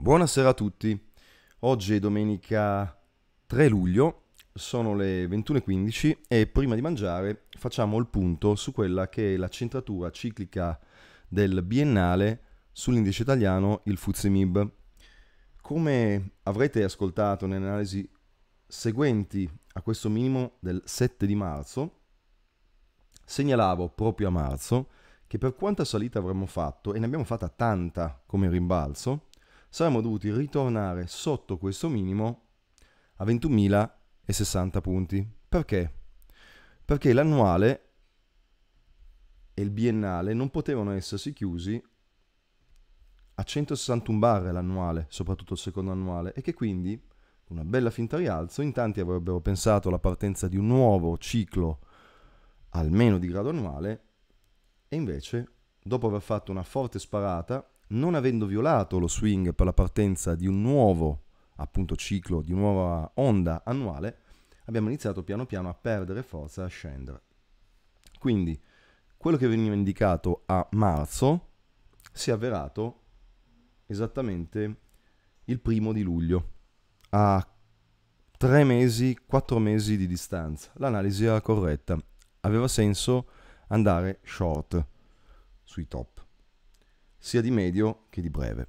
Buonasera a tutti, oggi è domenica 3 luglio, sono le 21.15 e prima di mangiare facciamo il punto su quella che è la centratura ciclica del biennale sull'indice italiano, il FUZIMIB. Come avrete ascoltato nelle analisi seguenti a questo minimo del 7 di marzo, segnalavo proprio a marzo che per quanta salita avremmo fatto, e ne abbiamo fatta tanta come rimbalzo, saremmo dovuti ritornare sotto questo minimo a 21.060 punti. Perché? Perché l'annuale e il biennale non potevano essersi chiusi a 161 barre l'annuale, soprattutto il secondo annuale, e che quindi, una bella finta rialzo, in tanti avrebbero pensato alla partenza di un nuovo ciclo almeno di grado annuale, e invece, dopo aver fatto una forte sparata, non avendo violato lo swing per la partenza di un nuovo appunto ciclo, di nuova onda annuale, abbiamo iniziato piano piano a perdere forza e a scendere. Quindi quello che veniva indicato a marzo si è avverato esattamente il primo di luglio, a tre mesi, quattro mesi di distanza. L'analisi era corretta, aveva senso andare short sui top sia di medio che di breve.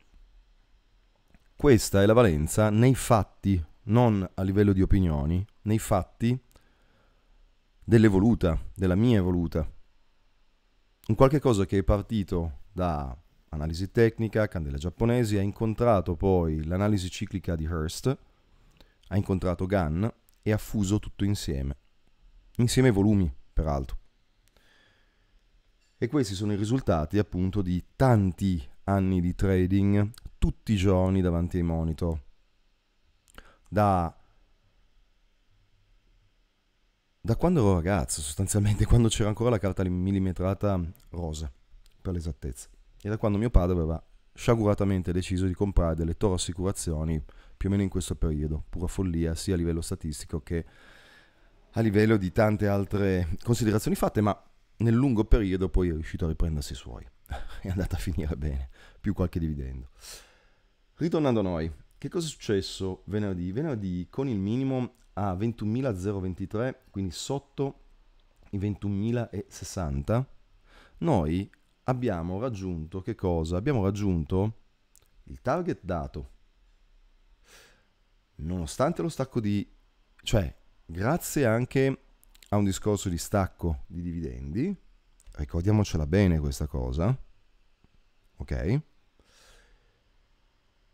Questa è la valenza nei fatti, non a livello di opinioni, nei fatti dell'evoluta, della mia evoluta. Un qualche cosa che è partito da analisi tecnica, candela giapponesi, ha incontrato poi l'analisi ciclica di Hearst, ha incontrato Gann e ha fuso tutto insieme. Insieme ai volumi, peraltro. E questi sono i risultati appunto di tanti anni di trading, tutti i giorni davanti ai monitor. Da, da quando ero ragazzo, sostanzialmente, quando c'era ancora la carta millimetrata rosa, per l'esattezza. E da quando mio padre aveva sciaguratamente deciso di comprare delle toro assicurazioni più o meno in questo periodo, pura follia sia a livello statistico che a livello di tante altre considerazioni fatte, ma nel lungo periodo poi è riuscito a riprendersi i suoi. è andata a finire bene, più qualche dividendo. Ritornando a noi, che cosa è successo venerdì? Venerdì con il minimo a 21.023, quindi sotto i 21.060, noi abbiamo raggiunto che cosa? Abbiamo raggiunto il target dato. Nonostante lo stacco di... cioè, grazie anche a un discorso di stacco di dividendi, ricordiamocela bene questa cosa, ok?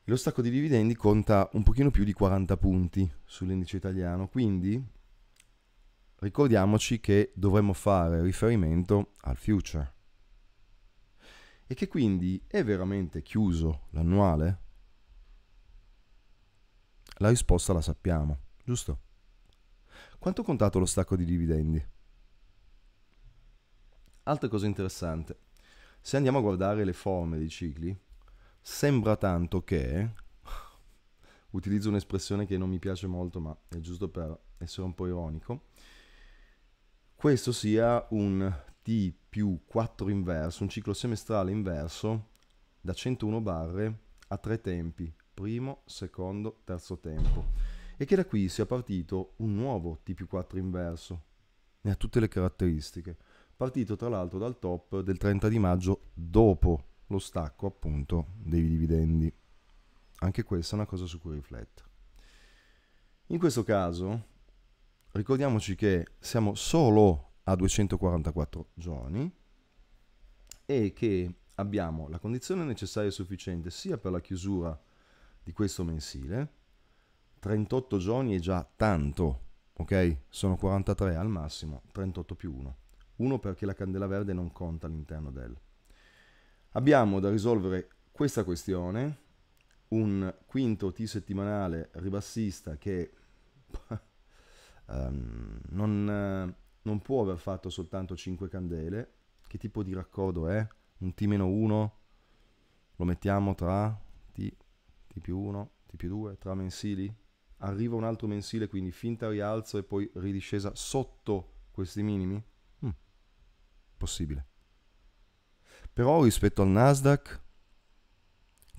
Lo stacco di dividendi conta un pochino più di 40 punti sull'indice italiano, quindi ricordiamoci che dovremmo fare riferimento al future e che quindi è veramente chiuso l'annuale? La risposta la sappiamo, giusto? Quanto è contato lo stacco di dividendi? Altra cosa interessante, se andiamo a guardare le forme dei cicli, sembra tanto che, utilizzo un'espressione che non mi piace molto, ma è giusto per essere un po' ironico, questo sia un T più 4 inverso, un ciclo semestrale inverso da 101 barre a tre tempi, primo, secondo, terzo tempo e che da qui sia partito un nuovo TP4 inverso. Ne ha tutte le caratteristiche, partito tra l'altro dal top del 30 di maggio dopo lo stacco appunto dei dividendi. Anche questa è una cosa su cui riflettere. In questo caso ricordiamoci che siamo solo a 244 giorni e che abbiamo la condizione necessaria e sufficiente sia per la chiusura di questo mensile 38 giorni è già tanto, ok? Sono 43 al massimo, 38 più 1. 1 perché la candela verde non conta all'interno del. Abbiamo da risolvere questa questione, un quinto T settimanale ribassista che um, non, non, può aver fatto soltanto 5 candele. Che tipo di raccordo è? Un T-1 lo mettiamo tra T, T più 1, T più 2, tra mensili? arriva un altro mensile, quindi finta rialzo e poi ridiscesa sotto questi minimi? Hm. Possibile. Però rispetto al Nasdaq,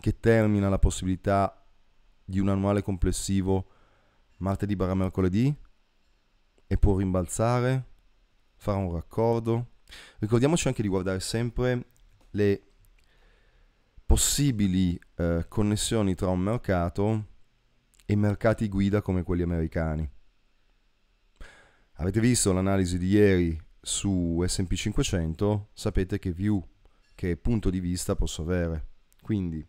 che termina la possibilità di un annuale complessivo martedì barra mercoledì e può rimbalzare, fare un raccordo. Ricordiamoci anche di guardare sempre le possibili eh, connessioni tra un mercato e mercati guida come quelli americani. Avete visto l'analisi di ieri su SP 500, sapete che view, che punto di vista posso avere. Quindi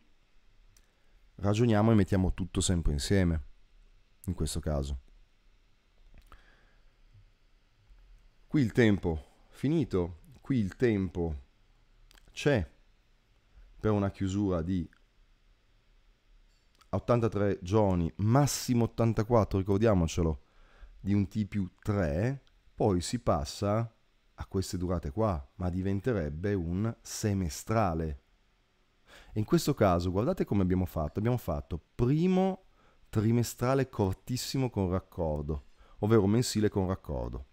ragioniamo e mettiamo tutto sempre insieme, in questo caso. Qui il tempo finito, qui il tempo c'è per una chiusura di 83 giorni, massimo 84, ricordiamocelo, di un T più 3, poi si passa a queste durate qua, ma diventerebbe un semestrale. E in questo caso, guardate come abbiamo fatto, abbiamo fatto primo trimestrale cortissimo con raccordo, ovvero mensile con raccordo.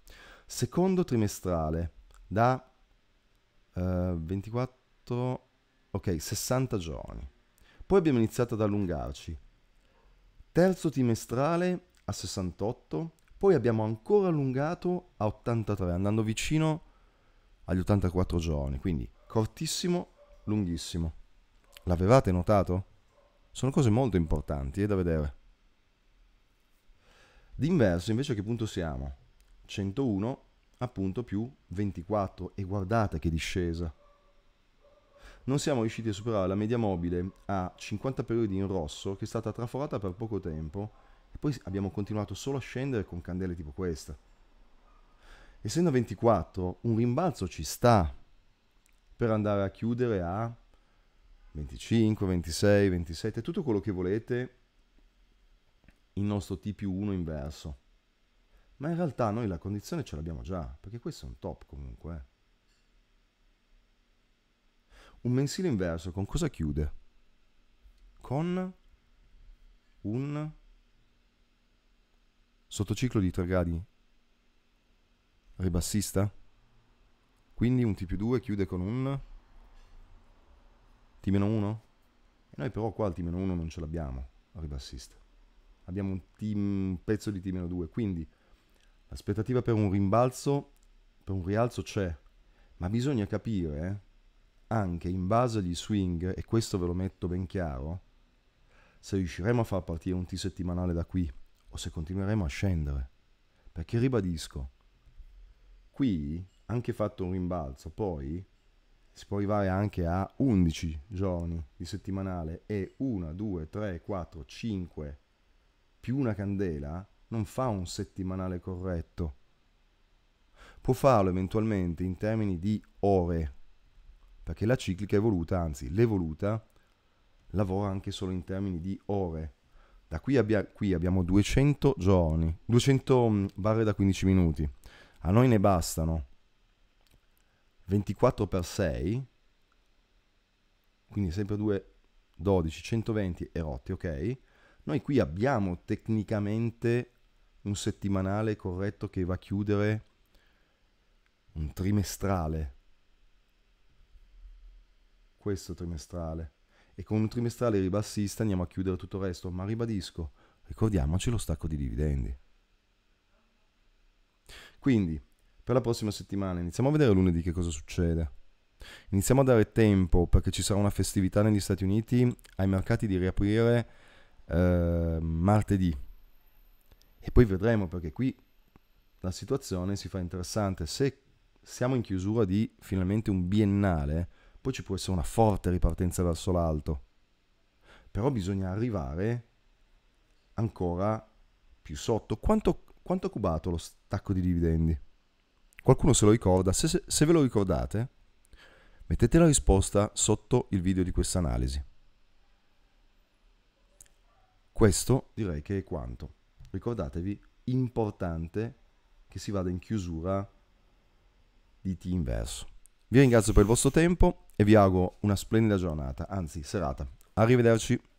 Secondo trimestrale da eh, 24, ok, 60 giorni. Poi abbiamo iniziato ad allungarci. Terzo trimestrale a 68, poi abbiamo ancora allungato a 83, andando vicino agli 84 giorni, quindi cortissimo, lunghissimo. L'avevate notato? Sono cose molto importanti è eh, da vedere. D'inverso invece a che punto siamo? 101 appunto più 24 e guardate che discesa non siamo riusciti a superare la media mobile a 50 periodi in rosso che è stata traforata per poco tempo e poi abbiamo continuato solo a scendere con candele tipo questa. Essendo 24, un rimbalzo ci sta per andare a chiudere a 25, 26, 27, tutto quello che volete il nostro T più 1 inverso. Ma in realtà noi la condizione ce l'abbiamo già, perché questo è un top comunque. Eh. Un mensile inverso con cosa chiude? Con un sottociclo di 3 gradi ribassista. Quindi un T più 2 chiude con un T meno 1. E noi però qua il T meno 1 non ce l'abbiamo ribassista. Abbiamo un, T, un pezzo di T meno 2. Quindi l'aspettativa per un rimbalzo, per un rialzo c'è. Ma bisogna capire eh, anche in base agli swing, e questo ve lo metto ben chiaro, se riusciremo a far partire un T settimanale da qui o se continueremo a scendere. Perché ribadisco, qui anche fatto un rimbalzo, poi si può arrivare anche a 11 giorni di settimanale e 1, 2, 3, 4, 5 più una candela non fa un settimanale corretto. Può farlo eventualmente in termini di ore, perché la ciclica evoluta, anzi l'evoluta, lavora anche solo in termini di ore. Da qui, abbia, qui abbiamo 200 giorni, 200 mm, barre da 15 minuti. A noi ne bastano 24 per 6, quindi sempre 2, 12, 120 e rotti, ok? Noi qui abbiamo tecnicamente un settimanale corretto che va a chiudere un trimestrale, questo trimestrale e con un trimestrale ribassista andiamo a chiudere tutto il resto, ma ribadisco, ricordiamoci lo stacco di dividendi. Quindi, per la prossima settimana iniziamo a vedere lunedì che cosa succede. Iniziamo a dare tempo, perché ci sarà una festività negli Stati Uniti, ai mercati di riaprire eh, martedì. E poi vedremo, perché qui la situazione si fa interessante. Se siamo in chiusura di finalmente un biennale, poi ci può essere una forte ripartenza verso l'alto, però bisogna arrivare ancora più sotto. Quanto, quanto ha cubato lo stacco di dividendi? Qualcuno se lo ricorda? Se, se, se ve lo ricordate, mettete la risposta sotto il video di questa analisi. Questo direi che è quanto. Ricordatevi, importante che si vada in chiusura di T inverso. Vi ringrazio per il vostro tempo e vi auguro una splendida giornata, anzi serata. Arrivederci.